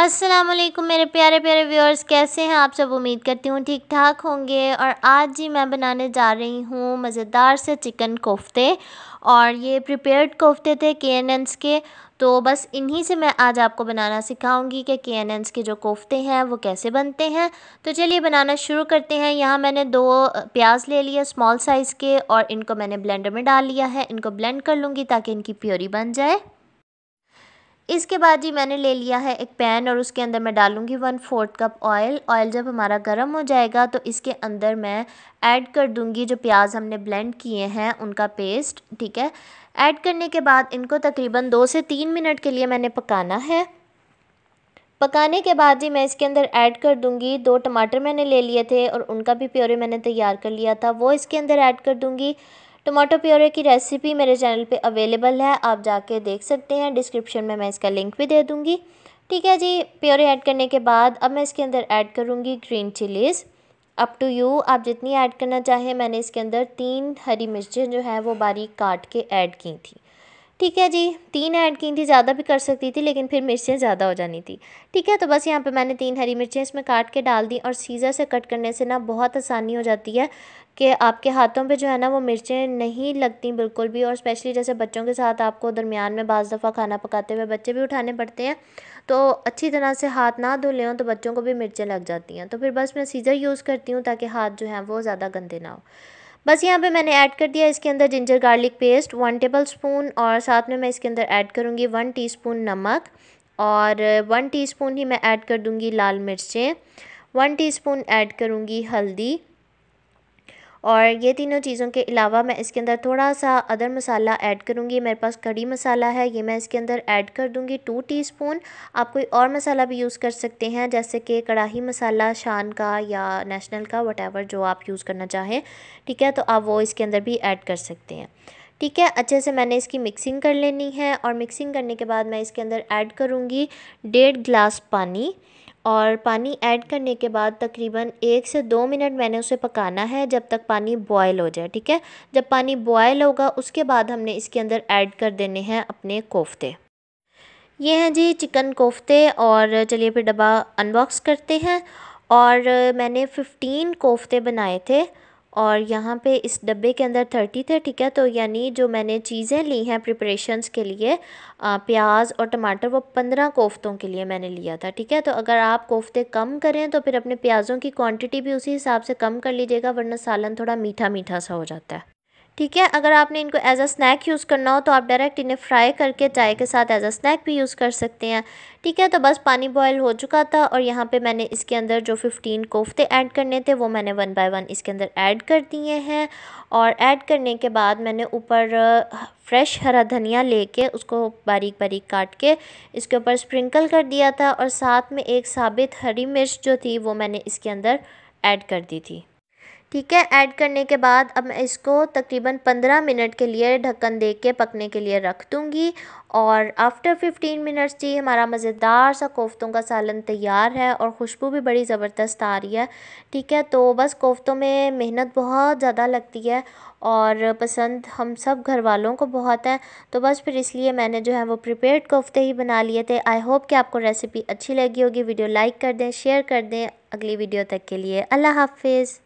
असलम मेरे प्यारे प्यारे व्यूअर्स कैसे हैं आप सब उम्मीद करती हूँ ठीक ठाक होंगे और आज जी मैं बनाने जा रही हूँ मज़ेदार से चिकन कोफ्ते और ये प्रिपेयर्ड कोफ्ते थे के एन के तो बस इन्हीं से मैं आज आपको बनाना सिखाऊंगी कि के एन के जो कोफ्ते हैं वो कैसे बनते हैं तो चलिए बनाना शुरू करते हैं यहाँ मैंने दो प्याज ले लिया स्मॉल साइज़ के और इनको मैंने ब्लेंडर में डाल लिया है इनको ब्लेंड कर लूँगी ताकि इनकी प्योरी बन जाए इसके बाद जी मैंने ले लिया है एक पैन और उसके अंदर मैं डालूँगी one fourth cup oil oil जब हमारा गर्म हो जाएगा तो इसके अंदर मैं ऐड कर दूँगी जो प्याज हमने ब्लेंड किए हैं उनका पेस्ट ठीक है ऐड करने के बाद इनको तकरीबन दो से तीन मिनट के लिए मैंने पकाना है पकाने के बाद ही मैं इसके अंदर ऐड कर दूंगी दो टमाटर मैंने ले लिए थे और उनका भी प्योरे मैंने तैयार कर लिया था वो इसके अंदर ऐड कर दूंगी टमाटो प्योरे की रेसिपी मेरे चैनल पे अवेलेबल है आप जाके देख सकते हैं डिस्क्रिप्शन में मैं इसका लिंक भी दे दूँगी ठीक है जी प्योरे ऐड करने के बाद अब मैं इसके अंदर ऐड करूँगी green chillies up to you आप जितनी ऐड करना चाहें मैंने इसके अंदर तीन हरी मिर्चें जो हैं वो बारीक काट के ऐड की थी ठीक है जी तीन ऐड की थी ज़्यादा भी कर सकती थी लेकिन फिर मिर्चें ज़्यादा हो जानी थी ठीक है तो बस यहाँ पे मैंने तीन हरी मिर्चें इसमें काट के डाल दी और सीज़र से कट करने से ना बहुत आसानी हो जाती है कि आपके हाथों पे जो है ना वो मिर्चें नहीं लगती बिल्कुल भी और स्पेशली जैसे बच्चों के साथ आपको दरमियान में बज़ दफ़ा खाना पकाते हुए बच्चे भी उठाने पड़ते हैं तो अच्छी तरह से हाथ ना धो लें तो बच्चों को भी मिर्चें लग जाती हैं तो फिर बस मैं सीज़र यूज़ करती हूँ ताकि हाथ जो है वो ज़्यादा गंदे ना हो बस यहाँ पे मैंने ऐड कर दिया इसके अंदर ginger garlic paste one tablespoon और साथ में मैं इसके अंदर ऐड करूँगी वन स्पून नमक और वन स्पून ही मैं ऐड कर दूँगी लाल मिर्चें वन स्पून ऐड करूँगी हल्दी और ये तीनों चीज़ों के अलावा मैं इसके अंदर थोड़ा सा अदर मसाला ऐड करूँगी मेरे पास कड़ी मसाला है ये मैं इसके अंदर ऐड कर दूँगी टू टीस्पून आप कोई और मसाला भी यूज़ कर सकते हैं जैसे कि कड़ाही मसाला शान का या नेशनल का वट जो आप यूज़ करना चाहें ठीक है तो आप वो इसके अंदर भी ऐड कर सकते हैं ठीक है अच्छे से मैंने इसकी मिक्सिंग कर लेनी है और मिक्सिंग करने के बाद मैं इसके अंदर ऐड करूँगी डेढ़ ग्लास पानी और पानी ऐड करने के बाद तकरीबन एक से दो मिनट मैंने उसे पकाना है जब तक पानी बॉयल हो जाए ठीक है जब पानी बॉयल होगा उसके बाद हमने इसके अंदर ऐड कर देने हैं अपने कोफ्ते ये हैं जी चिकन कोफ्ते और चलिए फिर डब्बा अनबॉक्स करते हैं और मैंने फ़िफ्टीन कोफ्ते बनाए थे और यहाँ पे इस डब्बे के अंदर थर्टी थे ठीक है तो यानी जो मैंने चीज़ें ली हैं प्रिपरेशंस के लिए प्याज और टमाटर वो पंद्रह कोफ्तों के लिए मैंने लिया था ठीक है तो अगर आप कोफ्ते कम करें तो फिर अपने प्याज़ों की क्वांटिटी भी उसी हिसाब से कम कर लीजिएगा वरना सालन थोड़ा मीठा मीठा सा हो जाता है ठीक है अगर आपने इनको एज अ स्नैक यूज़ करना हो तो आप डायरेक्ट इन्हें फ्राई करके चाय के साथ एज अ स्नैक भी यूज़ कर सकते हैं ठीक है तो बस पानी बॉयल हो चुका था और यहाँ पे मैंने इसके अंदर जो फिफ्टीन कोफ्ते ऐड करने थे वो मैंने वन बाय वन इसके अंदर ऐड कर दिए हैं और ऐड करने के बाद मैंने ऊपर फ्रेश हरा धनिया लेके उसको बारीक बारीक काट के इसके ऊपर स्प्रिंकल कर दिया था और साथ में एक साबित हरी मिर्च जो थी वो मैंने इसके अंदर ऐड कर दी थी ठीक है ऐड करने के बाद अब मैं इसको तकरीबन 15 मिनट के लिए ढक्कन दे के पकने के लिए रख दूँगी और आफ्टर 15 मिनट्स जी हमारा मज़ेदार सा कोफ्तों का सालन तैयार है और खुशबू भी बड़ी ज़बरदस्त आ रही है ठीक है तो बस कोफ्तों में मेहनत बहुत ज़्यादा लगती है और पसंद हम सब घर वालों को बहुत है तो बस फिर इसलिए मैंने जो है वो प्रिपेयर्ड कोफ्ते ही बना लिए थे आई होप कि आपको रेसिपी अच्छी लगी होगी वीडियो लाइक कर दें शेयर कर दें अगली वीडियो तक के लिए अल्लाह हाफिज़